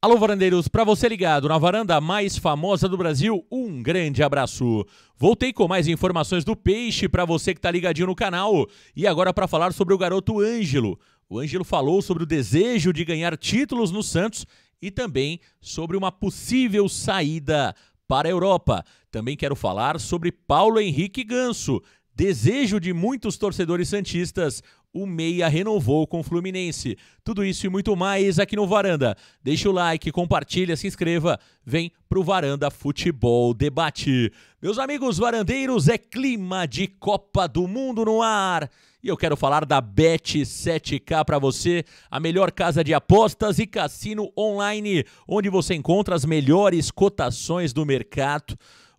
Alô, varandeiros, para você ligado na varanda mais famosa do Brasil, um grande abraço. Voltei com mais informações do peixe para você que tá ligadinho no canal. E agora para falar sobre o garoto Ângelo. O Ângelo falou sobre o desejo de ganhar títulos no Santos e também sobre uma possível saída para a Europa. Também quero falar sobre Paulo Henrique Ganso, Desejo de muitos torcedores santistas, o Meia renovou com o Fluminense. Tudo isso e muito mais aqui no Varanda. Deixa o like, compartilha, se inscreva. Vem pro Varanda Futebol Debate. Meus amigos varandeiros, é clima de Copa do Mundo no ar. E eu quero falar da Bet7k para você, a melhor casa de apostas e cassino online, onde você encontra as melhores cotações do mercado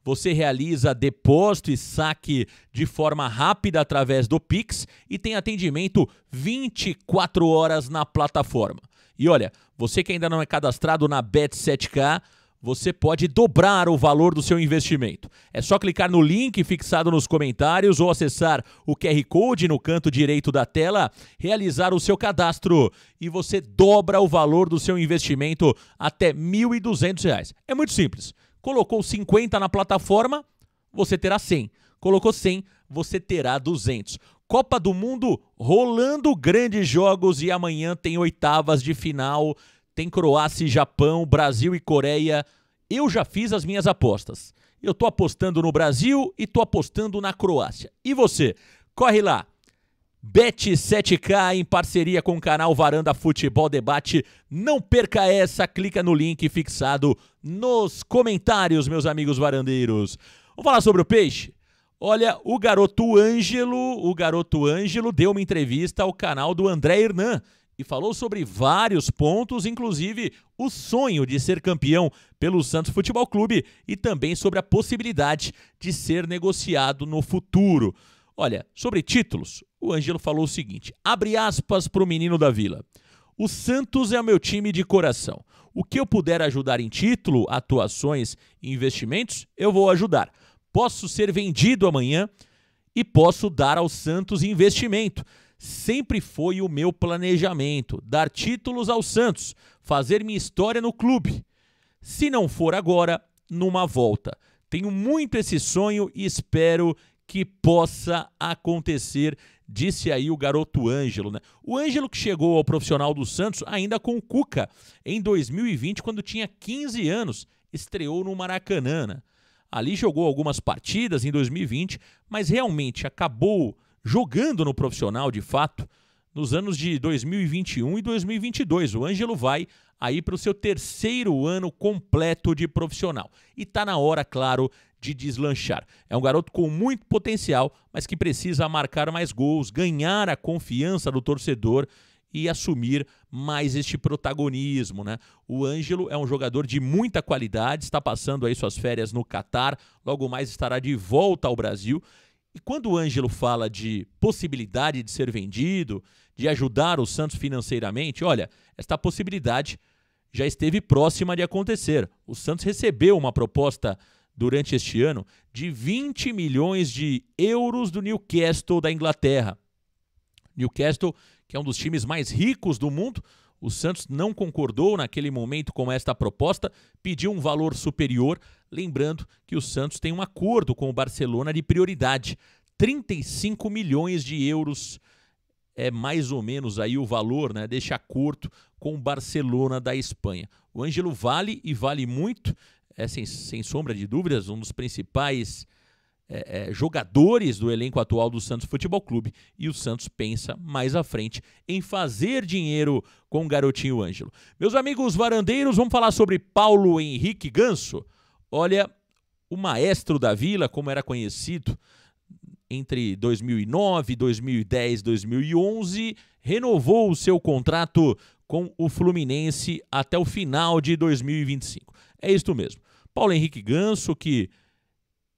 você realiza depósito e saque de forma rápida através do Pix e tem atendimento 24 horas na plataforma. E olha, você que ainda não é cadastrado na Bet7k, você pode dobrar o valor do seu investimento. É só clicar no link fixado nos comentários ou acessar o QR Code no canto direito da tela, realizar o seu cadastro e você dobra o valor do seu investimento até R$ 1.200. É muito simples. Colocou 50 na plataforma, você terá 100. Colocou 100, você terá 200. Copa do Mundo rolando grandes jogos e amanhã tem oitavas de final. Tem Croácia e Japão, Brasil e Coreia. Eu já fiz as minhas apostas. Eu tô apostando no Brasil e tô apostando na Croácia. E você? Corre lá! Bet7k em parceria com o canal Varanda Futebol Debate. Não perca essa, clica no link fixado nos comentários, meus amigos varandeiros. Vamos falar sobre o peixe? Olha, o garoto Ângelo, o garoto Ângelo deu uma entrevista ao canal do André Hernan e falou sobre vários pontos, inclusive o sonho de ser campeão pelo Santos Futebol Clube e também sobre a possibilidade de ser negociado no futuro. Olha, sobre títulos, o Ângelo falou o seguinte: abre aspas para o menino da vila. O Santos é o meu time de coração. O que eu puder ajudar em título, atuações e investimentos, eu vou ajudar. Posso ser vendido amanhã e posso dar ao Santos investimento. Sempre foi o meu planejamento: dar títulos ao Santos, fazer minha história no clube. Se não for agora, numa volta. Tenho muito esse sonho e espero que possa acontecer disse aí o garoto Ângelo, né? O Ângelo que chegou ao profissional do Santos ainda com o Cuca em 2020, quando tinha 15 anos, estreou no Maracanã. Né? Ali jogou algumas partidas em 2020, mas realmente acabou jogando no profissional de fato nos anos de 2021 e 2022. O Ângelo vai aí para o seu terceiro ano completo de profissional. E está na hora, claro, de deslanchar. É um garoto com muito potencial, mas que precisa marcar mais gols, ganhar a confiança do torcedor e assumir mais este protagonismo, né? O Ângelo é um jogador de muita qualidade, está passando aí suas férias no Catar, logo mais estará de volta ao Brasil. E quando o Ângelo fala de possibilidade de ser vendido, de ajudar o Santos financeiramente, olha, esta possibilidade já esteve próxima de acontecer. O Santos recebeu uma proposta durante este ano de 20 milhões de euros do Newcastle da Inglaterra. Newcastle, que é um dos times mais ricos do mundo, o Santos não concordou naquele momento com esta proposta, pediu um valor superior, lembrando que o Santos tem um acordo com o Barcelona de prioridade, 35 milhões de euros é mais ou menos aí o valor né, deste acordo com o Barcelona da Espanha. O Ângelo vale e vale muito, é, sem, sem sombra de dúvidas, um dos principais é, é, jogadores do elenco atual do Santos Futebol Clube. E o Santos pensa mais à frente em fazer dinheiro com o garotinho Ângelo. Meus amigos varandeiros, vamos falar sobre Paulo Henrique Ganso. Olha, o maestro da vila, como era conhecido entre 2009, 2010, 2011, renovou o seu contrato com o Fluminense até o final de 2025. É isto mesmo. Paulo Henrique Ganso, que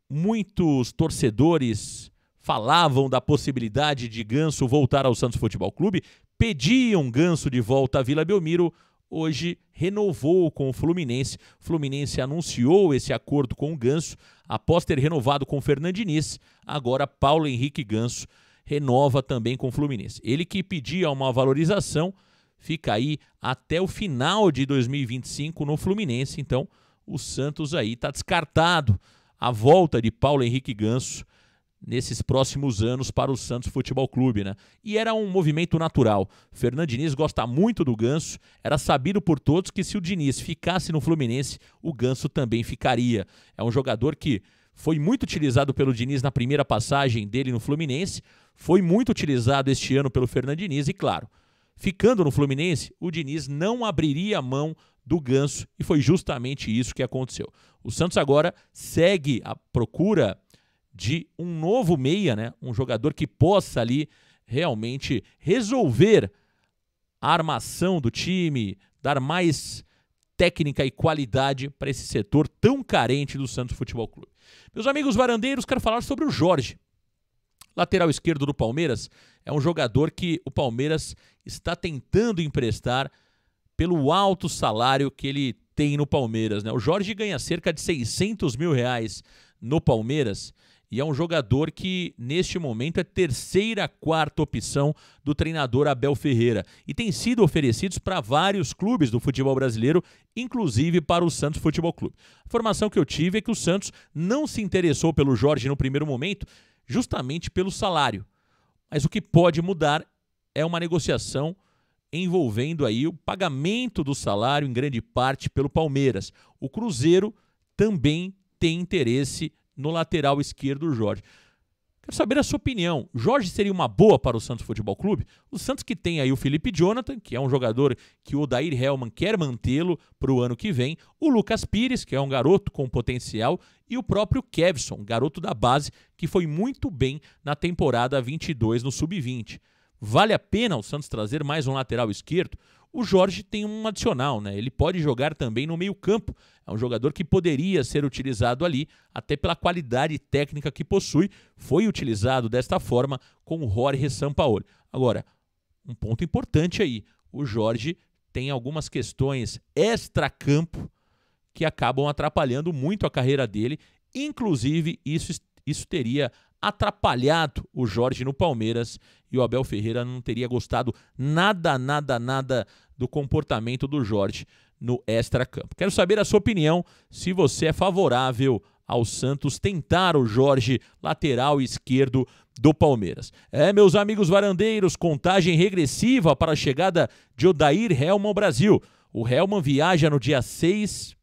muitos torcedores falavam da possibilidade de Ganso voltar ao Santos Futebol Clube, pediam Ganso de volta à Vila Belmiro, hoje renovou com o Fluminense. O Fluminense anunciou esse acordo com o Ganso após ter renovado com o Fernandiniz. Agora Paulo Henrique Ganso renova também com o Fluminense. Ele que pedia uma valorização fica aí até o final de 2025 no Fluminense. Então, o Santos aí está descartado. A volta de Paulo Henrique Ganso nesses próximos anos para o Santos Futebol Clube, né? E era um movimento natural. Fernando Diniz gosta muito do Ganso, era sabido por todos que se o Diniz ficasse no Fluminense, o Ganso também ficaria. É um jogador que foi muito utilizado pelo Diniz na primeira passagem dele no Fluminense, foi muito utilizado este ano pelo Fernando Diniz e claro, Ficando no Fluminense, o Diniz não abriria a mão do Ganso e foi justamente isso que aconteceu. O Santos agora segue a procura de um novo meia, né? Um jogador que possa ali realmente resolver a armação do time, dar mais técnica e qualidade para esse setor tão carente do Santos Futebol Clube. Meus amigos varandeiros, quero falar sobre o Jorge. Lateral esquerdo do Palmeiras é um jogador que o Palmeiras está tentando emprestar pelo alto salário que ele tem no Palmeiras. Né? O Jorge ganha cerca de 600 mil reais no Palmeiras e é um jogador que, neste momento, é terceira, quarta opção do treinador Abel Ferreira. E tem sido oferecidos para vários clubes do futebol brasileiro, inclusive para o Santos Futebol Clube. A formação que eu tive é que o Santos não se interessou pelo Jorge no primeiro momento, justamente pelo salário. Mas o que pode mudar é uma negociação envolvendo aí o pagamento do salário em grande parte pelo Palmeiras. O Cruzeiro também tem interesse no lateral esquerdo do Jorge. Quero saber a sua opinião. Jorge seria uma boa para o Santos Futebol Clube? O Santos que tem aí o Felipe Jonathan, que é um jogador que o Odair Hellman quer mantê-lo para o ano que vem, o Lucas Pires, que é um garoto com potencial, e o próprio Kevson, garoto da base, que foi muito bem na temporada 22 no Sub-20. Vale a pena o Santos trazer mais um lateral esquerdo? O Jorge tem um adicional, né? Ele pode jogar também no meio-campo. É um jogador que poderia ser utilizado ali, até pela qualidade técnica que possui. Foi utilizado desta forma com o Jorge Sampaoli. Agora, um ponto importante aí: o Jorge tem algumas questões extra-campo que acabam atrapalhando muito a carreira dele. Inclusive, isso, isso teria atrapalhado o Jorge no Palmeiras e o Abel Ferreira não teria gostado nada, nada, nada do comportamento do Jorge no extra-campo. Quero saber a sua opinião, se você é favorável ao Santos tentar o Jorge lateral esquerdo do Palmeiras. É, meus amigos varandeiros, contagem regressiva para a chegada de Odair Helman ao Brasil. O Helman viaja no dia 6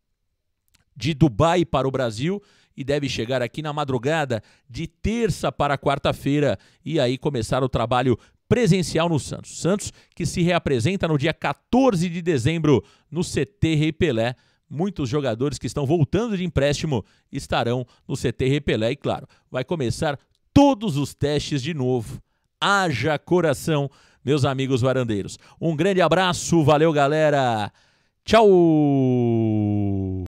de Dubai para o Brasil e deve chegar aqui na madrugada de terça para quarta-feira e aí começar o trabalho presencial no Santos. Santos que se reapresenta no dia 14 de dezembro no CT Rei Pelé. Muitos jogadores que estão voltando de empréstimo estarão no CT Rei Pelé e, claro, vai começar todos os testes de novo. Haja coração, meus amigos varandeiros. Um grande abraço, valeu, galera. Tchau!